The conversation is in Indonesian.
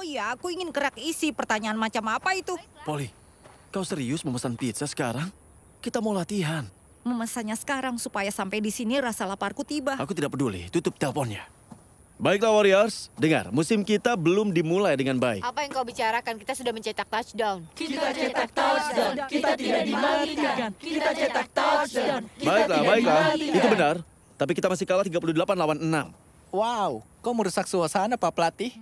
Oh iya, aku ingin kerak isi. Pertanyaan macam apa itu? Polly, kau serius memesan pizza sekarang? Kita mau latihan. Memesannya sekarang supaya sampai di sini rasa laparku tiba. Aku tidak peduli, tutup teleponnya. Baiklah Warriors, dengar, musim kita belum dimulai dengan baik. Apa yang kau bicarakan? Kita sudah mencetak touchdown. Kita cetak touchdown, kita tidak dimatikan. Kita cetak touchdown, kita Baiklah, tidak baiklah, dimatikan. itu benar. Tapi kita masih kalah 38 lawan 6. Wow, kau merusak suasana Pak Pelatih.